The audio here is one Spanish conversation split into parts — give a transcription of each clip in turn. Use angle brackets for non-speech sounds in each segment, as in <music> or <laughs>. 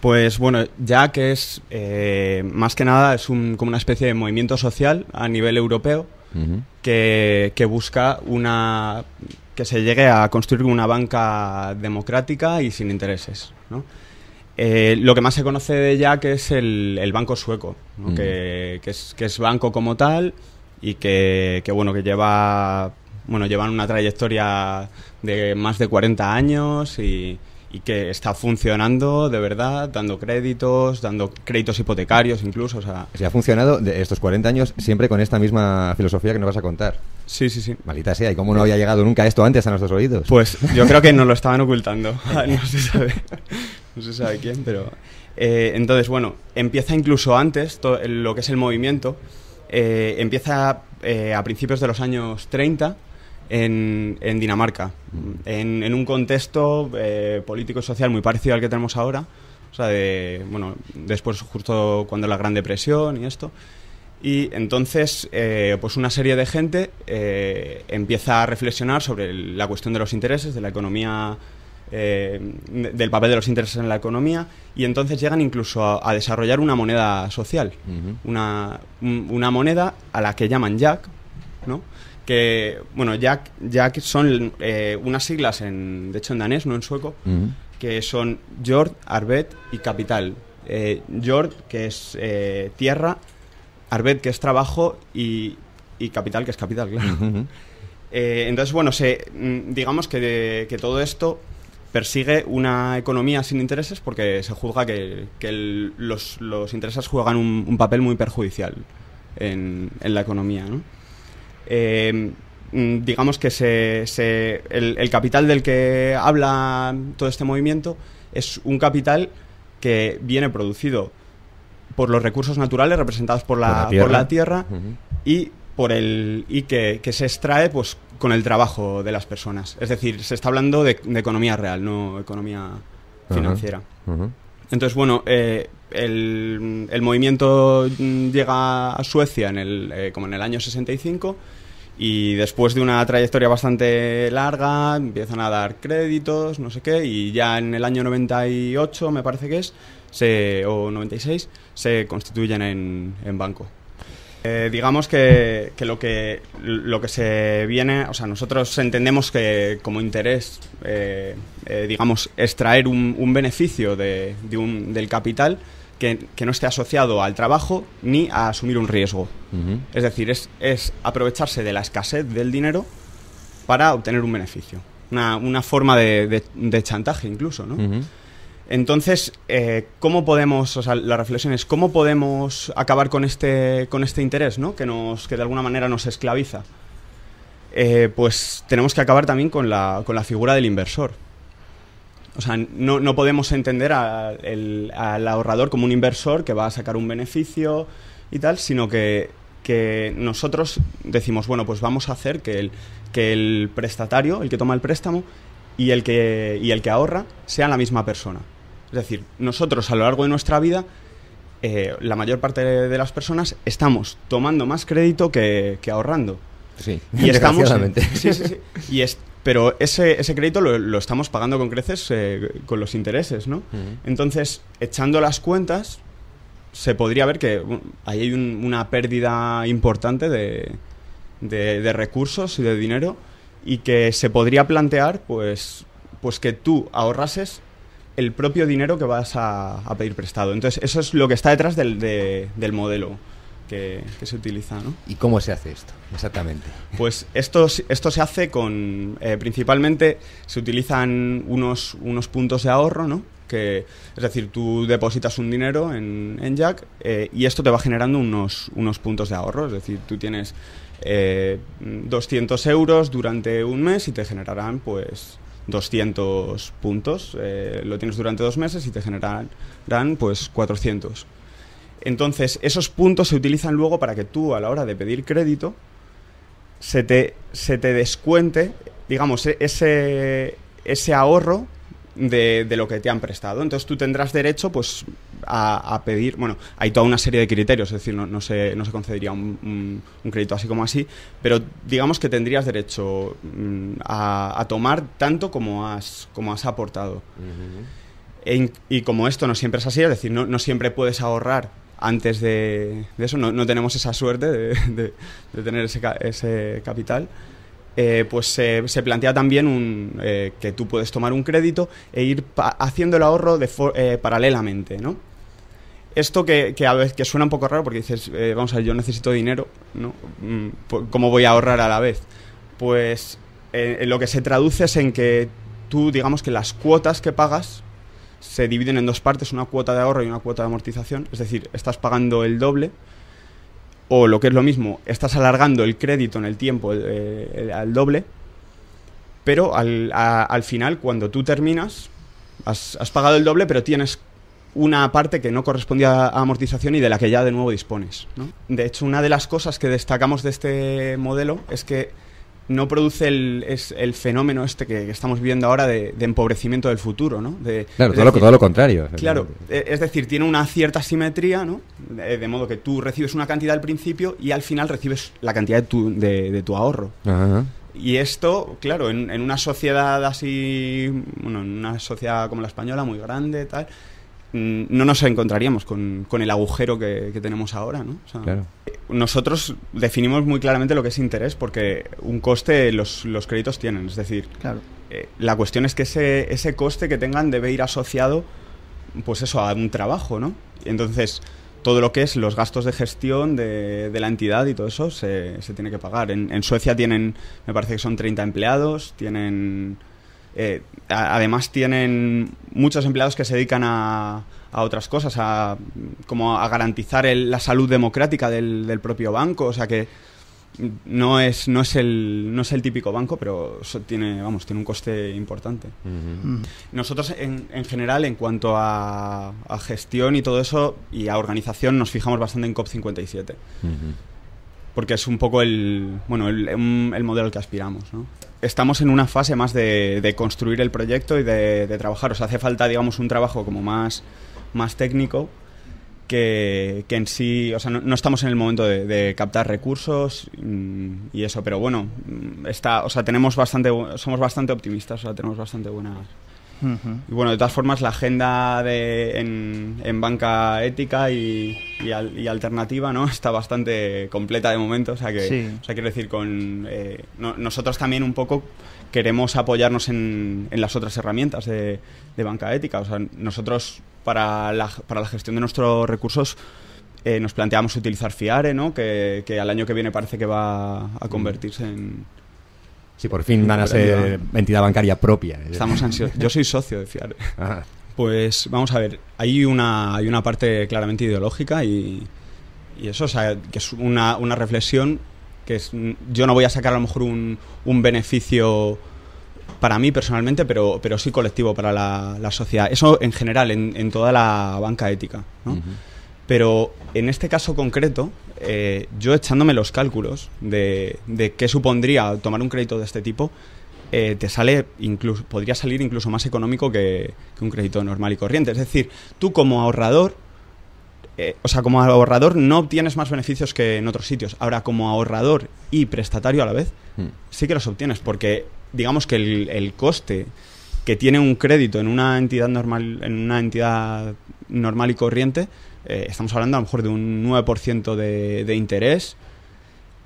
Pues bueno, Jack es eh, más que nada es un, como una especie de movimiento social a nivel europeo que, busca una que se llegue a construir una banca democrática y sin intereses. Eh, lo que más se conoce de Jack es el, banco sueco, mm. que, que, es, banco como tal y que, que bueno que lleva bueno llevan una trayectoria de más de 40 años y, y que está funcionando de verdad, dando créditos, dando créditos hipotecarios incluso. O sea, se ha funcionado de estos 40 años siempre con esta misma filosofía que nos vas a contar. Sí, sí, sí. Malita sea, ¿y cómo no había llegado nunca esto antes a nuestros oídos? Pues yo creo que nos lo estaban ocultando. <laughs> No se sabe, no se sabe quién, pero... Eh, entonces, bueno, empieza incluso antes lo que es el movimiento. Eh, empieza eh, a principios de los años 30 en, Dinamarca, en, un contexto eh, político y social muy parecido al que tenemos ahora, o sea, de, bueno, después justo cuando la Gran Depresión y esto. Y entonces, eh, pues una serie de gente eh, empieza a reflexionar sobre la cuestión de los intereses, de la economía, del papel de los intereses en la economía, y entonces llegan incluso a, desarrollar una moneda social, una, una moneda a la que llaman Jack, ¿no? que, bueno, Jack, son eh, unas siglas, en, de hecho en danés, no en sueco, que son Jord, Arbet y Capital. Eh, Jord, que es eh, tierra, Arbet, que es trabajo, y, Capital, que es capital, claro. entonces, bueno, se, mm, digamos que, que todo esto persigue una economía sin intereses porque se juzga que, los, intereses juegan un, papel muy perjudicial en, en la economía, ¿no? Eh, mm, digamos que se, el, capital del que habla todo este movimiento es un capital que viene producido por los recursos naturales representados por la, por la tierra, y por el y que, se extrae pues con el trabajo de las personas es decir se está hablando de, economía real no economía financiera entonces bueno eh, el, movimiento mm, llega a Suecia en el, eh, como en el año 65 y después de una trayectoria bastante larga, empiezan a dar créditos, no sé qué, y ya en el año 98, me parece que es, se, o 96, se constituyen en, banco. Eh, digamos que, que, lo que lo que se viene, o sea, nosotros entendemos que como interés, eh, eh, digamos, extraer un, beneficio de, del capital que, no esté asociado al trabajo ni a asumir un riesgo. Es decir, es, aprovecharse de la escasez del dinero para obtener un beneficio. Una, forma de, chantaje incluso, Entonces, eh, ¿cómo podemos, o sea, la reflexión es, ¿cómo podemos acabar con este, con este interés, ¿no? Que, nos, que de alguna manera nos esclaviza. Eh, pues tenemos que acabar también con la, con la figura del inversor. O sea, no, no podemos entender al ahorrador como un inversor que va a sacar un beneficio y tal, sino que, que nosotros decimos, bueno, pues vamos a hacer que el, que el prestatario, el que toma el préstamo y el, que, y el que ahorra, sean la misma persona. Es decir, nosotros a lo largo de nuestra vida, eh, la mayor parte de las personas estamos tomando más crédito que, que ahorrando. Sí, y sí, sí, sí. Y, pero ese, ese crédito lo, estamos pagando con creces eh, con los intereses, ¿no? Entonces, echando las cuentas, se podría ver que ahí hay una pérdida importante de, recursos y de dinero y que se podría plantear, pues, pues que tú ahorrases el propio dinero que vas a, pedir prestado. Entonces, eso es lo que está detrás del modelo que, se utiliza. ¿Y cómo se hace esto exactamente? Pues esto, esto se hace con, eh, principalmente se utilizan unos, unos puntos de ahorro, ¿no? Que, es decir, tú depositas un dinero en, en Jack eh, y esto te va generando unos, unos puntos de ahorro, es decir, tú tienes 200 eh, euros durante un mes y te generarán pues 200 puntos, lo tienes durante dos meses y te generarán pues 400. Entonces, esos puntos se utilizan luego para que tú, a la hora de pedir crédito, se te, descuente, digamos, e-, ese, ahorro de, lo que te han prestado. Entonces, tú tendrás derecho, pues, a, pedir. Bueno, hay toda una serie de criterios, es decir, no, no, se, concedería un, crédito así como así, pero digamos que tendrías derecho mm, a, tomar tanto como has, como has aportado. y como esto no siempre es así, es decir, no siempre puedes ahorrar antes de, eso, no, tenemos esa suerte de, tener ese, ese capital. Eh, pues se, plantea también un, eh, que tú puedes tomar un crédito e ir haciendo el ahorro eh, paralelamente, ¿no? Esto que, a veces que suena un poco raro porque dices, vamos a ver, yo necesito dinero, ¿no? Mm, pues, ¿Cómo voy a ahorrar a la vez? Pues lo que se traduce es en que tú, digamos que las cuotas que pagas se dividen en dos partes, una cuota de ahorro y una cuota de amortización, es decir, estás pagando el doble o lo que es lo mismo, estás alargando el crédito en el tiempo eh, al doble, pero al, al, final cuando tú terminas, has, pagado el doble, pero tienes una parte que no correspondía a amortización y de la que ya de nuevo dispones. De hecho, una de las cosas que destacamos de este modelo es que no produce el, es, el fenómeno este que, estamos viviendo ahora de, empobrecimiento del futuro, ¿no? De, claro, todo, lo, contrario. Claro, e, es decir, tiene una cierta simetría, ¿no? De, modo que tú recibes una cantidad al principio y al final recibes la cantidad de tu, de, tu ahorro. Y esto, claro, en, en, una sociedad así, bueno, en una sociedad como la española, muy grande, tal, Mm, no nos encontraríamos con, el agujero que, tenemos ahora. ¿no? Nosotros definimos muy claramente lo que es interés porque un coste los, créditos tienen. Es decir, eh, la cuestión es que ese, ese coste que tengan debe ir asociado pues eso, a un trabajo. ¿no? Entonces, todo lo que es los gastos de gestión de, de la entidad y todo eso se, se tiene que pagar. En, en Suecia tienen, me parece que son 30 empleados, tienen eh, además tienen muchos empleados que se dedican a, otras cosas, a, como a garantizar la salud democrática del, propio banco, o sea que no es no es el no es el típico banco pero tiene vamos tiene un coste importante mm. nosotros en, general en cuanto a, gestión y todo eso y a organización nos fijamos bastante en COP 57 porque es un poco el, bueno, el, el modelo al que aspiramos. Estamos en una fase más de, de construir el proyecto y de, trabajar. O sea, hace falta, digamos, un trabajo como más, más técnico que, que en sí, o sea, no, estamos en el momento de, captar recursos y eso, pero bueno, está, o sea, tenemos bastante, somos bastante optimistas, o sea, tenemos bastante buenas, Y bueno, de todas formas, la agenda de, en, en banca ética y, y, alternativa, ¿no? <laughs> Está bastante completa de momento, o sea que, o sea, quiero decir, con eh, nosotros también un poco queremos apoyarnos en, las otras herramientas de, banca ética, o sea, nosotros para la, para la gestión de nuestros recursos eh, nos planteamos utilizar FIARE, ¿no? Que, al año que viene parece que va a mm. convertirse en, Si por fin van a ser entidad bancaria propia. ¿eh? Estamos ansiosos. Yo soy socio de FIARE. Ah. Pues vamos a ver, hay una, hay una parte claramente ideológica y, eso, o sea, que es una, una reflexión que es, yo no voy a sacar a lo mejor un, un beneficio para mí personalmente, pero, pero sí colectivo para la, sociedad. Eso en general, en, toda la banca ética. ¿no? Pero en este caso concreto, eh, yo echándome los cálculos de, de qué supondría tomar un crédito de este tipo, eh, te sale incluso, podría salir incluso más económico que, un crédito normal y corriente. Es decir, tú como ahorrador, eh, o sea, como ahorrador no obtienes más beneficios que en otros sitios. Ahora, como ahorrador y prestatario a la vez, mm. sí que los obtienes, porque digamos que el, coste que tiene un crédito en una entidad normal, en una entidad normal y corriente, eh, estamos hablando a lo mejor de un 9% de, de interés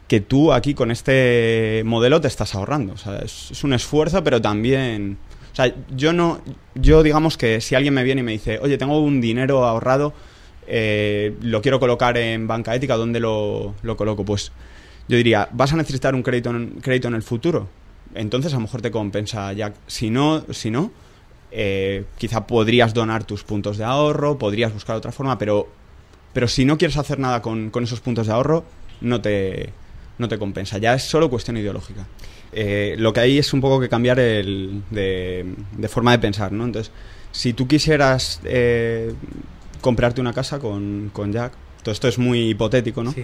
que tú aquí con este modelo te estás ahorrando. O sea, es, un esfuerzo, pero también... O sea, yo no... Yo digamos que si alguien me viene y me dice, oye, tengo un dinero ahorrado, eh, lo quiero colocar en banca ética, ¿dónde lo, coloco? Pues yo diría, vas a necesitar un crédito en, crédito en el futuro. Entonces a lo mejor te compensa ya. Si no, si no eh, quizá podrías donar tus puntos de ahorro, podrías buscar otra forma, pero, pero si no quieres hacer nada con esos puntos de ahorro, no te, no te compensa. Ya es solo cuestión ideológica. Eh, lo que hay es un poco que cambiar el, de, forma de pensar, ¿no? Entonces, si tú quisieras eh, comprarte una casa con, Jack, todo esto es muy hipotético, ¿no?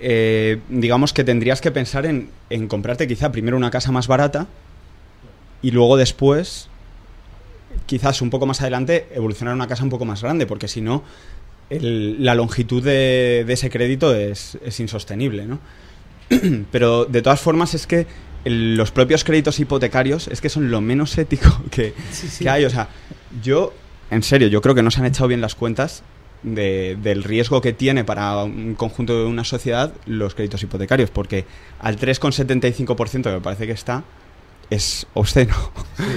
Eh, digamos que tendrías que pensar en, comprarte quizá primero una casa más barata y luego después, quizás un poco más adelante, evolucionar una casa un poco más grande, porque si no, la longitud de, ese crédito es, es, insostenible, ¿no? <clears throat> Pero de todas formas es que los propios créditos hipotecarios es que son lo menos <laughs> ético que, hay. O sea, yo, en serio, yo creo que no se han echado bien las cuentas del riesgo que tiene para un conjunto de una sociedad los créditos hipotecarios, porque al 3,75% que me parece que está, es obsceno. <laughs>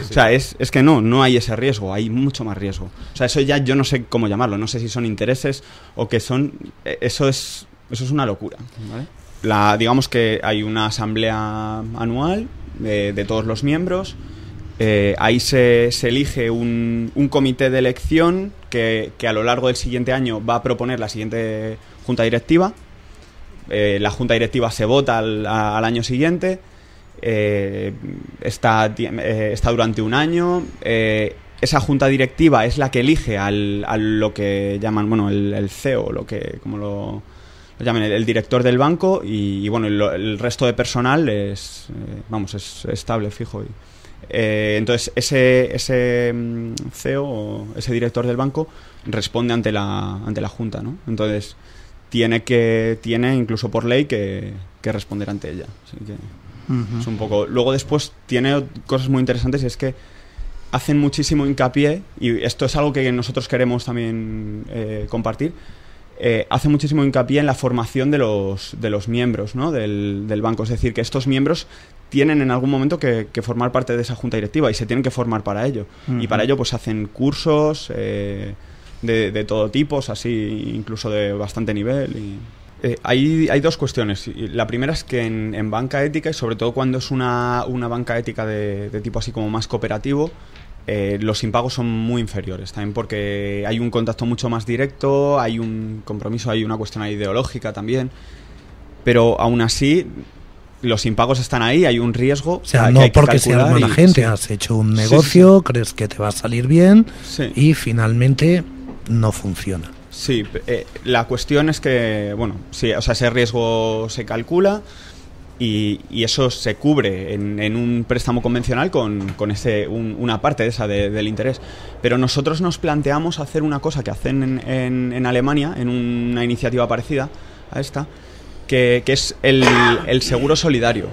O sea, es, es, que no, no hay ese riesgo, hay mucho más riesgo. O sea, eso ya yo no sé cómo llamarlo, no sé si son intereses o que son... E, eso es, eso es una locura. ¿vale? la, digamos que hay una asamblea anual eh, de, todos los miembros. Eh, ahí se, elige un, un, comité de elección que, a lo largo del siguiente año va a proponer la siguiente junta directiva. Eh, la junta directiva se vota al, al año siguiente. está, está, durante un año. esa junta directiva es la que elige al, a lo que llaman, bueno, el, el CEO, lo que, como lo el, director del banco y, bueno, el, resto de personal es, eh, vamos, es estable, fijo. Y, eh, entonces, ese, ese mm, CEO, o ese director del banco, responde ante la, ante la Junta, ¿no? Entonces, tiene que, tiene incluso por ley que, que responder ante ella. Así que es un poco... Luego después tiene cosas muy interesantes y es que hacen muchísimo hincapié, y esto es algo que nosotros queremos también eh, compartir, eh, hace muchísimo hincapié en la formación de los, de los miembros del, banco. Es decir, que estos miembros tienen en algún momento que, formar parte de esa junta directiva y se tienen que formar para ello. Y para ello pues hacen cursos eh, de, todo tipo, así incluso de bastante nivel. Eh, hay, dos cuestiones. La primera es que en, banca ética, y sobre todo cuando es una, banca ética de, de tipo así como más cooperativo, eh, los impagos son muy inferiores, también porque hay un contacto mucho más directo, hay un compromiso, hay una cuestión ideológica también, pero aún así los impagos están ahí, hay un riesgo. sea, que no porque seas buena gente, has hecho un negocio, crees que te va a salir bien y finalmente no funciona. Sí, eh, la cuestión es que, bueno, sí, o sea, ese riesgo se calcula, y, eso se cubre en, un préstamo convencional con, ese, una parte de esa del interés. Pero nosotros nos planteamos hacer una cosa que hacen en, Alemania, en una iniciativa parecida a esta, que, que es el, seguro solidario,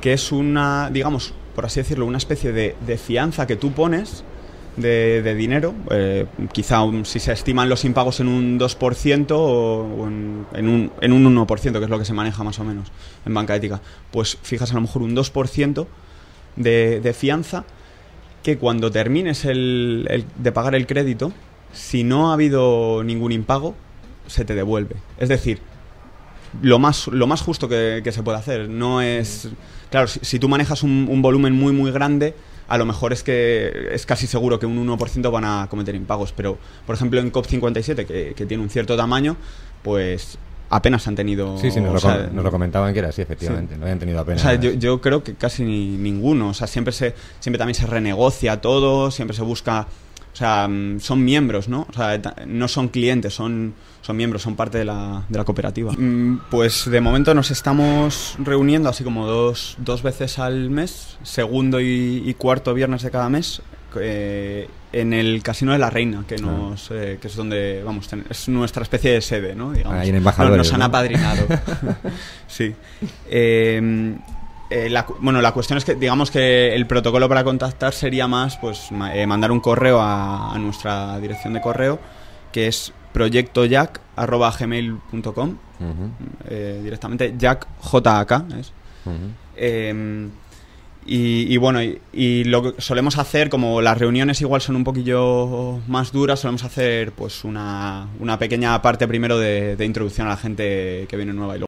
que es una, digamos, por así decirlo, una especie de, de fianza que tú pones de, dinero. Eh, quizá si se estiman los impagos en un 2% o en, en, un, 1%, que es lo que se maneja más o menos en banca ética, pues fijas a lo mejor un 2% de, de fianza que cuando termines el, de pagar el crédito, si no ha habido ningún impago, se te devuelve. Es decir, lo más, lo más justo que, se puede hacer. No es. Claro, si, tú manejas un, volumen muy, muy grande, a lo mejor es que es casi seguro que un 1% van a cometer impagos. Pero, por ejemplo, en COP57, que, que tiene un cierto tamaño, pues apenas han tenido. Sí, sí, nos, lo, comentaban que era así, efectivamente. No habían tenido apenas. O sea, yo, creo que casi ninguno. O sea, siempre, se, siempre también se renegocia todo, siempre se busca o sea, mm, son miembros, ¿no? O sea, no son clientes, son, son miembros, son parte de la, de la cooperativa. Mm, pues de momento nos estamos reuniendo así como dos, dos veces al mes, segundo y, cuarto viernes de cada mes, eh, en el Casino de la Reina, que ah. nos eh, es donde, vamos, es nuestra especie de sede, ¿no? Digamos. en embajadores, nos, han apadrinado. <laughs> sí. Eh, eh, bueno, la cuestión es que digamos que el protocolo para contactar sería más pues eh, mandar un correo a, nuestra dirección de correo que es proyectojack@gmail.com eh, directamente jack j a em, y, bueno, y, lo que solemos hacer, como las reuniones igual son un poquillo más duras, solemos hacer pues una, pequeña parte primero de, de introducción a la gente que viene nueva y luego